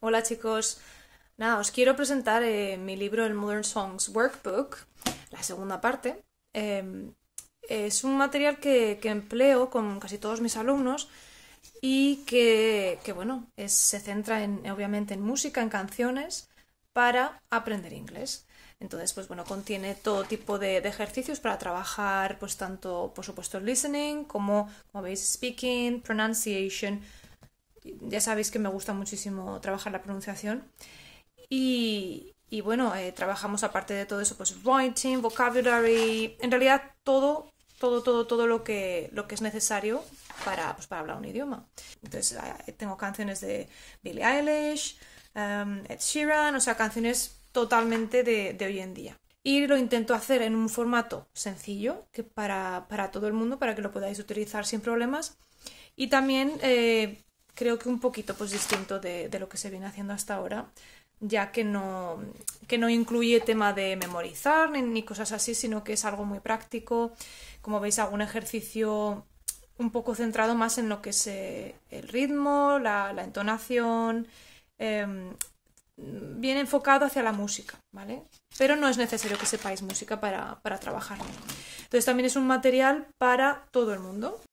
Hola chicos, nada, os quiero presentar eh, mi libro El Modern Songs Workbook, la segunda parte. Em, es un material que, empleo con casi todos mis alumnos y que, bueno, se centra en, obviamente en música, en canciones, para aprender inglés. Entonces, pues bueno, contiene todo tipo de, ejercicios para trabajar, pues tanto, por supuesto, listening, como, como veis, speaking, pronunciation, ya sabéis que me gusta muchísimo trabajar la pronunciación. Y, bueno, eh, trabajamos aparte de todo eso, pues writing, vocabulary, en realidad todo, todo, todo, todo lo que, lo que es necesario para, pues, para hablar un idioma. Entonces ah, tengo canciones de Billie Eilish, um, Ed Sheeran, o sea, canciones totalmente de, hoy en día. Y lo intento hacer en un formato sencillo, que para, todo el mundo, para que lo podáis utilizar sin problemas. Y también eh, creo que un poquito pues distinto de, lo que se viene haciendo hasta ahora, ya que no, que no incluye tema de memorizar ni, cosas así, sino que es algo muy práctico, como veis algún ejercicio un poco centrado más en lo que es eh, el ritmo, la, entonación, eh, bien enfocado hacia la música, ¿vale? Pero no es necesario que sepáis música para, trabajar. Entonces también es un material para todo el mundo,